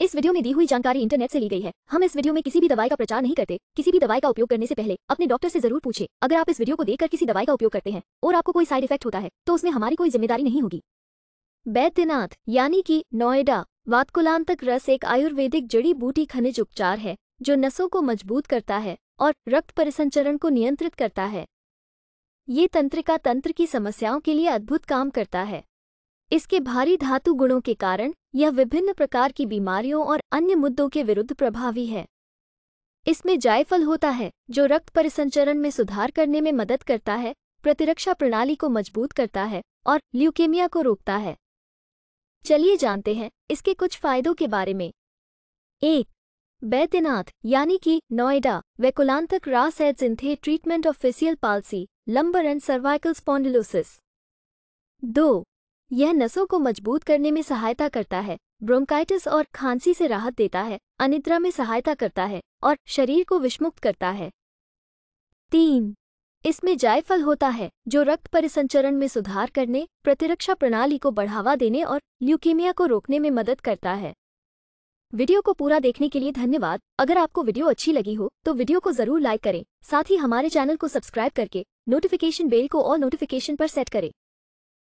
इस वीडियो में दी हुई जानकारी इंटरनेट से ली गई है हम इस वीडियो में किसी भी दवाई का प्रचार नहीं करते किसी भी दवाई का उपयोग करने से पहले अपने डॉक्टर से जरूर पूछे अगर आप इस वीडियो को देखकर किसी दवाई का उपयोग करते हैं और आपको कोई साइड इफेक्ट होता है तो उसमें हमारी कोई जिम्मेदारी नहीं होगी बैद्यनाथ यानी कि नोएडा वातकुलांतक रस एक आयुर्वेदिक जड़ी बूटी खनिज उपचार है जो नसों को मजबूत करता है और रक्त परिसंचरण को नियंत्रित करता है ये तंत्रिका तंत्र की समस्याओं के लिए अद्भुत काम करता है इसके भारी धातु गुणों के कारण यह विभिन्न प्रकार की बीमारियों और अन्य मुद्दों के विरुद्ध प्रभावी है इसमें जायफल होता है जो रक्त परिसंचरण में सुधार करने में मदद करता है प्रतिरक्षा प्रणाली को मजबूत करता है और ल्यूकेमिया को रोकता है चलिए जानते हैं इसके कुछ फायदों के बारे में एक बैद्यनाथ यानी कि नोएडा वेकुलांतक रास aids in treatment of facial palsy lumbar and cervical spondylosis दो यह नसों को मजबूत करने में सहायता करता है ब्रोंकाइटिस और खांसी से राहत देता है अनिद्रा में सहायता करता है और शरीर को विषमुक्त करता है तीन इसमें जायफल होता है जो रक्त परिसंचरण में सुधार करने प्रतिरक्षा प्रणाली को बढ़ावा देने और ल्यूकीमिया को रोकने में मदद करता है वीडियो को पूरा देखने के लिए धन्यवाद अगर आपको वीडियो अच्छी लगी हो तो वीडियो को जरूर लाइक करें साथ ही हमारे चैनल को सब्सक्राइब करके नोटिफिकेशन बेल को और नोटिफिकेशन पर सेट करें